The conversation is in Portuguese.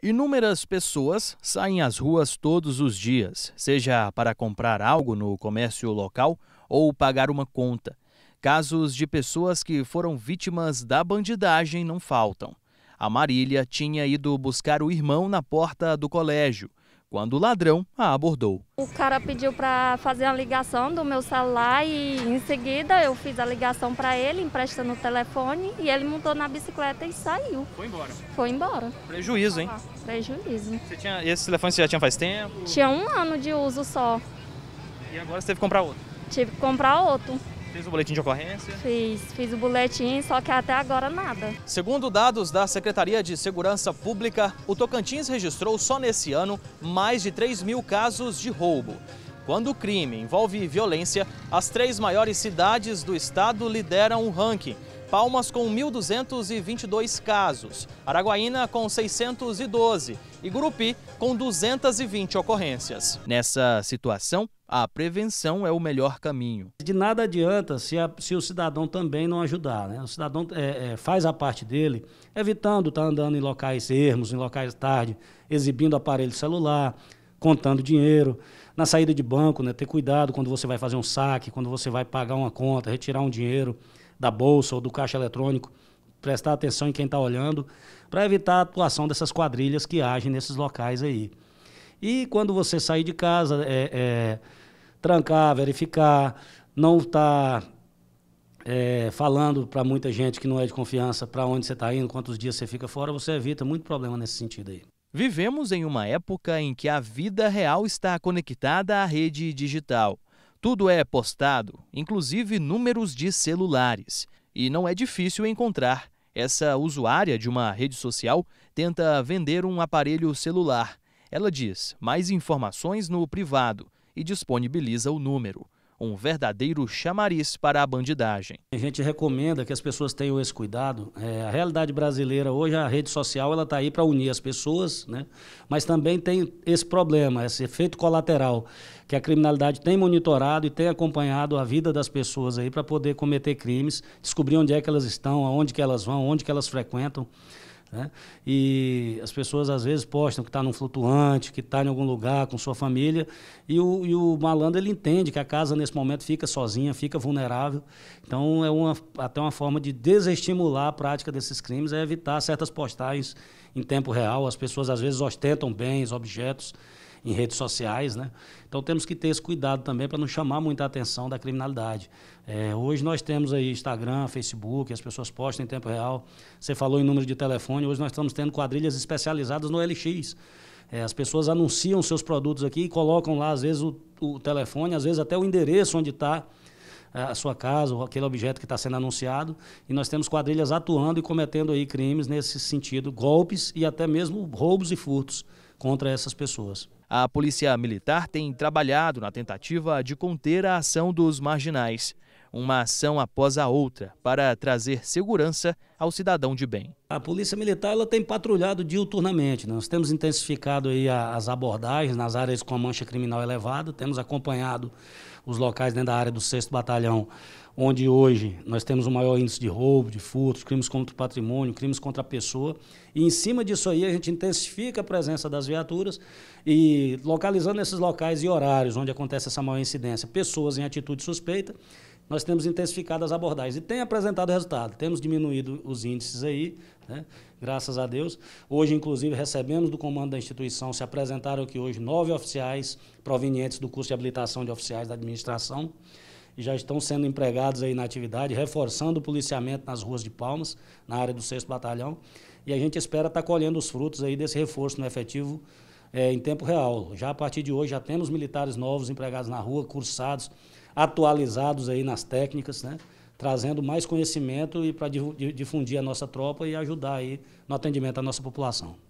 Inúmeras pessoas saem às ruas todos os dias, seja para comprar algo no comércio local ou pagar uma conta. Casos de pessoas que foram vítimas da bandidagem não faltam. A Marília tinha ido buscar o irmão na porta do colégio quando o ladrão a abordou. O cara pediu para fazer a ligação do meu celular e em seguida eu fiz a ligação para ele, emprestando o telefone e ele montou na bicicleta e saiu. Foi embora? Foi embora. Prejuízo, hein? Ah, prejuízo. Você tinha, esse telefone você já tinha faz tempo? Tinha um ano de uso só. E agora você teve que comprar outro? Tive que comprar outro. Fez o boletim de ocorrência? Fiz, fiz o boletim, só que até agora nada. Segundo dados da Secretaria de Segurança Pública, o Tocantins registrou só nesse ano mais de 3 mil casos de roubo. Quando o crime envolve violência, as três maiores cidades do estado lideram o ranking, Palmas com 1.222 casos, Araguaína com 612 e Gurupi com 220 ocorrências. Nessa situação, a prevenção é o melhor caminho. De nada adianta se, a, se o cidadão também não ajudar. Né? O cidadão é, é, faz a parte dele, evitando estar tá andando em locais ermos, em locais tarde, exibindo aparelho celular, contando dinheiro. Na saída de banco, né? ter cuidado quando você vai fazer um saque, quando você vai pagar uma conta, retirar um dinheiro da bolsa ou do caixa eletrônico, prestar atenção em quem está olhando, para evitar a atuação dessas quadrilhas que agem nesses locais aí. E quando você sair de casa, é, é, trancar, verificar, não estar tá, é, falando para muita gente que não é de confiança para onde você está indo, quantos dias você fica fora, você evita muito problema nesse sentido aí. Vivemos em uma época em que a vida real está conectada à rede digital. Tudo é postado, inclusive números de celulares, e não é difícil encontrar. Essa usuária de uma rede social tenta vender um aparelho celular. Ela diz mais informações no privado e disponibiliza o número um verdadeiro chamariz para a bandidagem. A gente recomenda que as pessoas tenham esse cuidado. É, a realidade brasileira hoje, a rede social, ela está aí para unir as pessoas, né? mas também tem esse problema, esse efeito colateral, que a criminalidade tem monitorado e tem acompanhado a vida das pessoas aí para poder cometer crimes, descobrir onde é que elas estão, aonde que elas vão, onde que elas frequentam. Né? E as pessoas às vezes postam que está num flutuante, que está em algum lugar com sua família, e o, e o, malandro ele entende que a casa nesse momento fica sozinha, fica vulnerável. Então é uma, até uma forma de desestimular a prática desses crimes, é evitar certas postagens em tempo real. As pessoas às vezes ostentam bens, objetos em redes sociais, né? Então temos que ter esse cuidado também para não chamar muita atenção da criminalidade. É, hoje nós temos aí Instagram, Facebook, as pessoas postam em tempo real. Você falou em número de telefone, hoje nós estamos tendo quadrilhas especializadas no LX. É, as pessoas anunciam seus produtos aqui e colocam lá, às vezes, o, o telefone, às vezes até o endereço onde está é, a sua casa ou aquele objeto que está sendo anunciado. E nós temos quadrilhas atuando e cometendo aí crimes nesse sentido, golpes e até mesmo roubos e furtos contra essas pessoas. A polícia militar tem trabalhado na tentativa de conter a ação dos marginais uma ação após a outra para trazer segurança ao cidadão de bem. A Polícia Militar ela tem patrulhado diuturnamente. Né? Nós temos intensificado aí as abordagens nas áreas com a mancha criminal elevada, temos acompanhado os locais dentro da área do 6 Batalhão, onde hoje nós temos o maior índice de roubo, de furto, crimes contra o patrimônio, crimes contra a pessoa. E em cima disso aí a gente intensifica a presença das viaturas e localizando esses locais e horários onde acontece essa maior incidência, pessoas em atitude suspeita nós temos intensificado as abordagens e tem apresentado resultado. Temos diminuído os índices aí, né? graças a Deus. Hoje, inclusive, recebemos do comando da instituição, se apresentaram aqui hoje nove oficiais provenientes do curso de habilitação de oficiais da administração e já estão sendo empregados aí na atividade, reforçando o policiamento nas ruas de Palmas, na área do 6 Batalhão. E a gente espera estar tá colhendo os frutos aí desse reforço no efetivo é, em tempo real. Já a partir de hoje, já temos militares novos empregados na rua, cursados atualizados aí nas técnicas, né? trazendo mais conhecimento e para difundir a nossa tropa e ajudar aí no atendimento à nossa população.